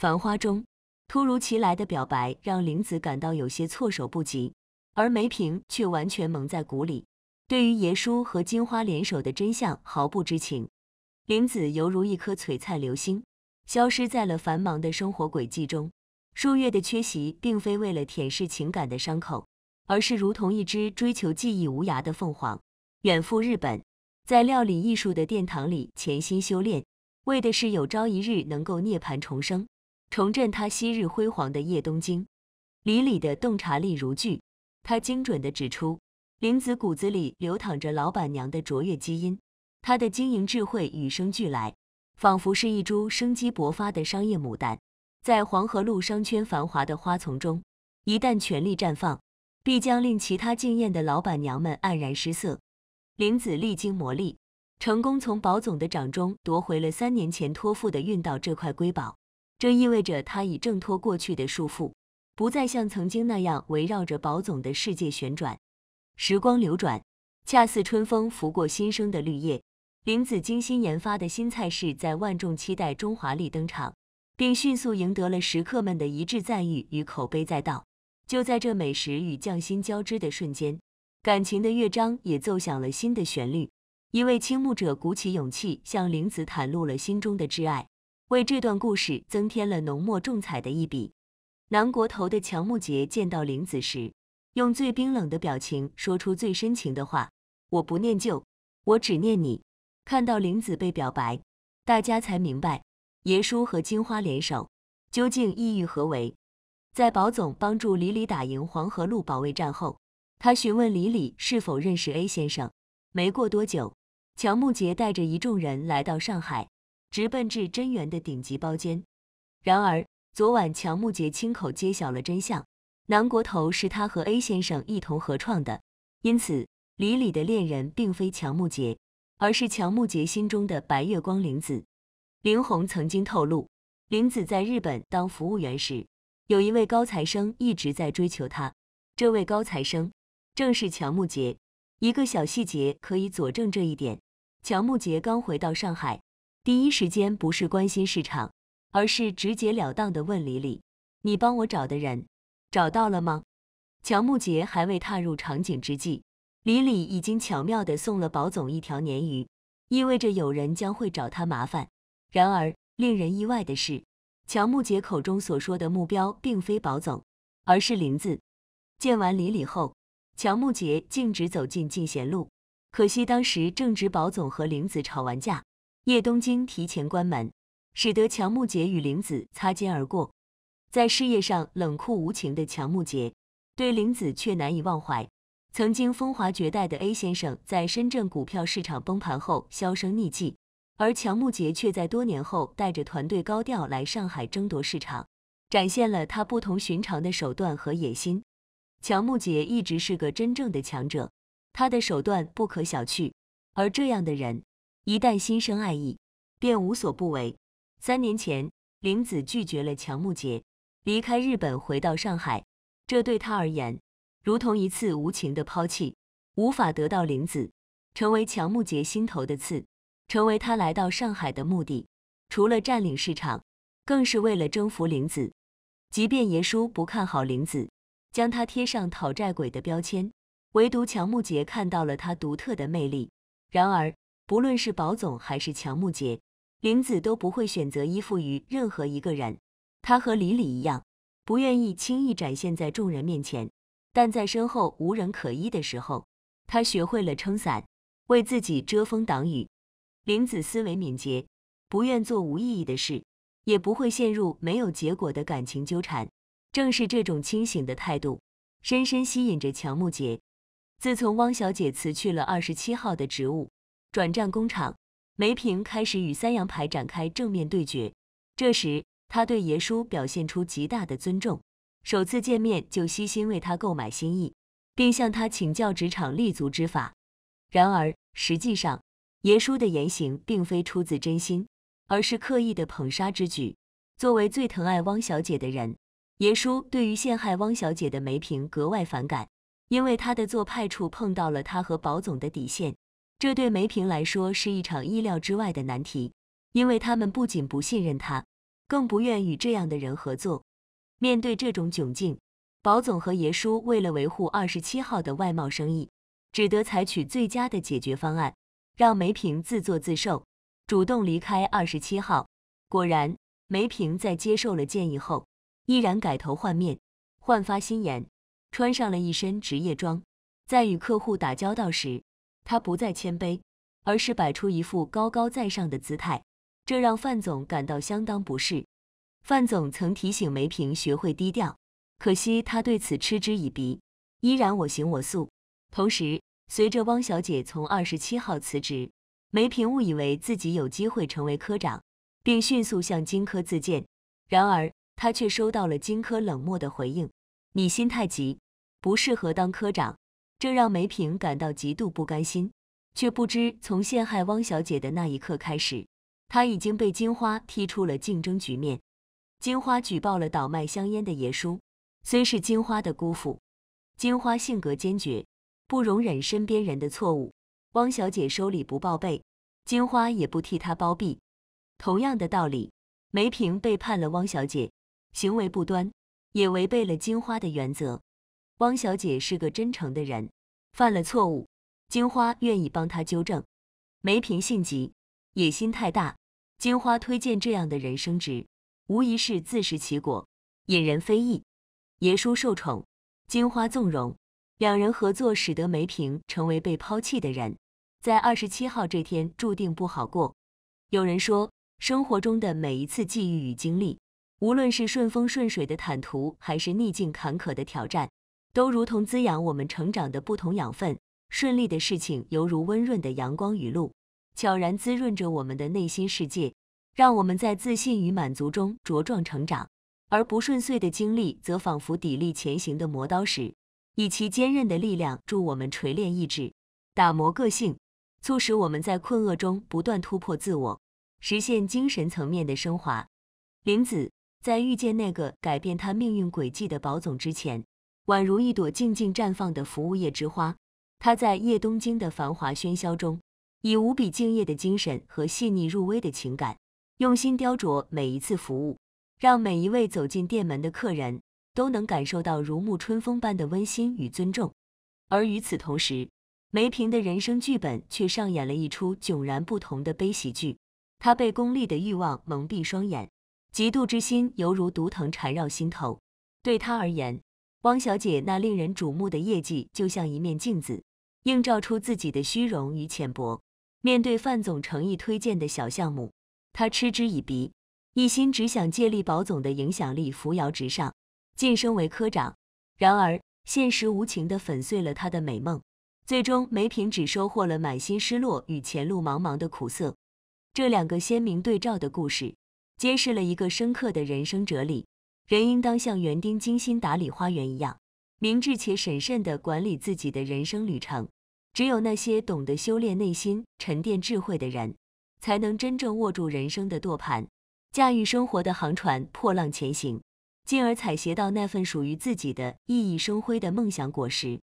繁花中，突如其来的表白让玲子感到有些措手不及，而梅平却完全蒙在鼓里，对于爷叔和金花联手的真相毫不知情。玲子犹如一颗璀璨流星，消失在了繁忙的生活轨迹中。数月的缺席并非为了舔舐情感的伤口，而是如同一只追求技艺无涯的凤凰，远赴日本，在料理艺术的殿堂里潜心修炼，为的是有朝一日能够涅槃重生。重振他昔日辉煌的叶东京，李李的洞察力如炬，他精准的指出，林子骨子里流淌着老板娘的卓越基因，她的经营智慧与生俱来，仿佛是一株生机勃发的商业牡丹，在黄河路商圈繁华的花丛中，一旦全力绽放，必将令其他惊艳的老板娘们黯然失色。林子历经磨砺，成功从保总的掌中夺回了三年前托付的运道这块瑰宝。这意味着他已挣脱过去的束缚，不再像曾经那样围绕着宝总的世界旋转。时光流转，恰似春风拂过新生的绿叶。林子精心研发的新菜式在万众期待中华丽登场，并迅速赢得了食客们的一致赞誉与口碑载道。就在这美食与匠心交织的瞬间，感情的乐章也奏响了新的旋律。一位倾慕者鼓起勇气向林子袒露了心中的挚爱。为这段故事增添了浓墨重彩的一笔。南国头的乔木杰见到玲子时，用最冰冷的表情说出最深情的话：“我不念旧，我只念你。”看到玲子被表白，大家才明白爷叔和金花联手究竟意欲何为。在宝总帮助李李打赢黄河路保卫战后，他询问李李是否认识 A 先生。没过多久，乔木杰带着一众人来到上海。直奔至真源的顶级包间。然而，昨晚乔木杰亲口揭晓了真相：南国头是他和 A 先生一同合创的。因此，李李的恋人并非乔木杰，而是乔木杰心中的白月光玲子。林红曾经透露，林子在日本当服务员时，有一位高材生一直在追求她。这位高材生正是乔木杰。一个小细节可以佐证这一点：乔木杰刚回到上海。第一时间不是关心市场，而是直截了当的问李李：“你帮我找的人找到了吗？”乔木杰还未踏入场景之际，李李已经巧妙的送了保总一条鲶鱼，意味着有人将会找他麻烦。然而，令人意外的是，乔木杰口中所说的目标并非保总，而是林子。见完李李后，乔木杰径直走进进贤路，可惜当时正值保总和林子吵完架。叶东京提前关门，使得乔木杰与玲子擦肩而过。在事业上冷酷无情的乔木杰，对玲子却难以忘怀。曾经风华绝代的 A 先生，在深圳股票市场崩盘后销声匿迹，而乔木杰却在多年后带着团队高调来上海争夺市场，展现了他不同寻常的手段和野心。乔木杰一直是个真正的强者，他的手段不可小觑，而这样的人。一旦心生爱意，便无所不为。三年前，玲子拒绝了乔木杰，离开日本回到上海，这对他而言如同一次无情的抛弃。无法得到玲子，成为乔木杰心头的刺，成为他来到上海的目的。除了占领市场，更是为了征服玲子。即便爷叔不看好玲子，将她贴上讨债鬼的标签，唯独乔木杰看到了她独特的魅力。然而。不论是宝总还是乔木杰，林子都不会选择依附于任何一个人。他和李李一样，不愿意轻易展现在众人面前。但在身后无人可依的时候，他学会了撑伞，为自己遮风挡雨。林子思维敏捷，不愿做无意义的事，也不会陷入没有结果的感情纠缠。正是这种清醒的态度，深深吸引着乔木杰。自从汪小姐辞去了二十七号的职务。转战工厂，梅平开始与三洋牌展开正面对决。这时，他对爷叔表现出极大的尊重，首次见面就悉心为他购买心意，并向他请教职场立足之法。然而，实际上爷叔的言行并非出自真心，而是刻意的捧杀之举。作为最疼爱汪小姐的人，爷叔对于陷害汪小姐的梅平格外反感，因为他的做派处碰到了他和保总的底线。这对梅平来说是一场意料之外的难题，因为他们不仅不信任他，更不愿与这样的人合作。面对这种窘境，宝总和爷叔为了维护二十七号的外贸生意，只得采取最佳的解决方案，让梅平自作自受，主动离开二十七号。果然，梅平在接受了建议后，依然改头换面，焕发新颜，穿上了一身职业装，在与客户打交道时。他不再谦卑，而是摆出一副高高在上的姿态，这让范总感到相当不适。范总曾提醒梅平学会低调，可惜他对此嗤之以鼻，依然我行我素。同时，随着汪小姐从二十七号辞职，梅平误以为自己有机会成为科长，并迅速向荆轲自荐。然而，他却收到了荆轲冷漠的回应：“你心太急，不适合当科长。”这让梅平感到极度不甘心，却不知从陷害汪小姐的那一刻开始，她已经被金花踢出了竞争局面。金花举报了倒卖香烟的爷叔，虽是金花的姑父，金花性格坚决，不容忍身边人的错误。汪小姐收礼不报备，金花也不替她包庇。同样的道理，梅平背叛了汪小姐，行为不端，也违背了金花的原则。汪小姐是个真诚的人，犯了错误，金花愿意帮她纠正。梅平性急，野心太大，金花推荐这样的人升职，无疑是自食其果，引人非议。爷叔受宠，金花纵容，两人合作，使得梅平成为被抛弃的人。在二十七号这天，注定不好过。有人说，生活中的每一次际遇与经历，无论是顺风顺水的坦途，还是逆境坎坷的挑战。都如同滋养我们成长的不同养分。顺利的事情犹如温润的阳光雨露，悄然滋润着我们的内心世界，让我们在自信与满足中茁壮成长；而不顺遂的经历则仿佛砥砺前行的磨刀石，以其坚韧的力量助我们锤炼意志、打磨个性，促使我们在困厄中不断突破自我，实现精神层面的升华。林子在遇见那个改变他命运轨迹的宝总之前。宛如一朵静静绽放的服务业之花，她在夜东京的繁华喧嚣中，以无比敬业的精神和细腻入微的情感，用心雕琢每一次服务，让每一位走进店门的客人都能感受到如沐春风般的温馨与尊重。而与此同时，梅平的人生剧本却上演了一出迥然不同的悲喜剧。他被功利的欲望蒙蔽双眼，嫉妒之心犹如毒藤缠绕心头。对他而言，汪小姐那令人瞩目的业绩，就像一面镜子，映照出自己的虚荣与浅薄。面对范总诚意推荐的小项目，她嗤之以鼻，一心只想借力保总的影响力扶摇直上，晋升为科长。然而，现实无情地粉碎了他的美梦。最终，梅萍只收获了满心失落与前路茫茫的苦涩。这两个鲜明对照的故事，揭示了一个深刻的人生哲理。人应当像园丁精心打理花园一样，明智且审慎地管理自己的人生旅程。只有那些懂得修炼内心、沉淀智慧的人，才能真正握住人生的舵盘，驾驭生活的航船，破浪前行，进而采撷到那份属于自己的熠熠生辉的梦想果实。